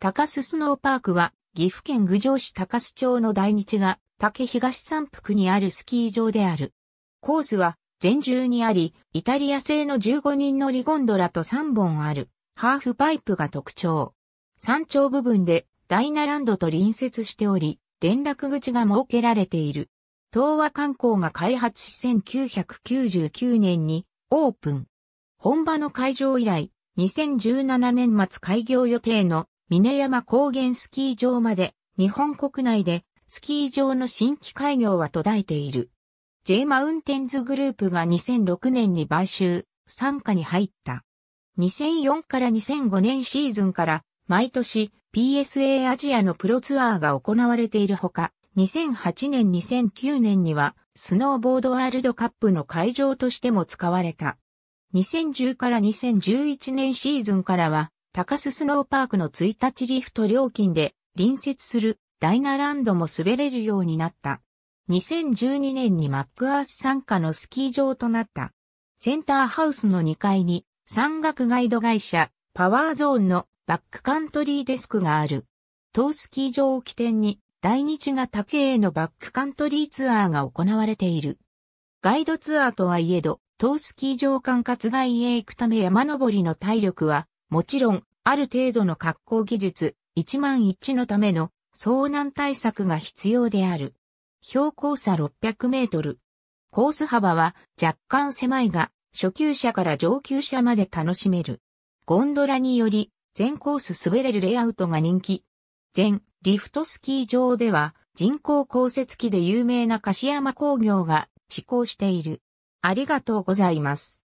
高須スノーパークは、岐阜県郡上市高須町の大日が、竹東山腹にあるスキー場である。コースは、全中にあり、イタリア製の15人乗りゴンドラと3本ある、ハーフパイプが特徴。山頂部分で、ダイナランドと隣接しており、連絡口が設けられている。東和観光が開発し1999年にオープン。本場の会場以来、2017年末開業予定の峰山高原スキー場まで、日本国内で、スキー場の新規開業は途絶えている。J マウンテンズグループが2006年に買収、参加に入った。2004から2005年シーズンから毎年 PSA アジアのプロツアーが行われているほか、2008年2009年にはスノーボードワールドカップの会場としても使われた。2010から2011年シーズンからは高須スノーパークの1日リフト料金で隣接するダイナランドも滑れるようになった。2012年にマックアース参加のスキー場となった。センターハウスの2階に山岳ガイド会社パワーゾーンのバックカントリーデスクがある。当スキー場を起点に大日が竹へのバックカントリーツアーが行われている。ガイドツアーとはいえど、当スキー場管轄外へ行くため山登りの体力はもちろんある程度の格好技術、1万一のための遭難対策が必要である。標高差600メートル。コース幅は若干狭いが、初級者から上級者まで楽しめる。ゴンドラにより、全コース滑れるレイアウトが人気。全リフトスキー場では、人工降雪機で有名な樫山工業が施行している。ありがとうございます。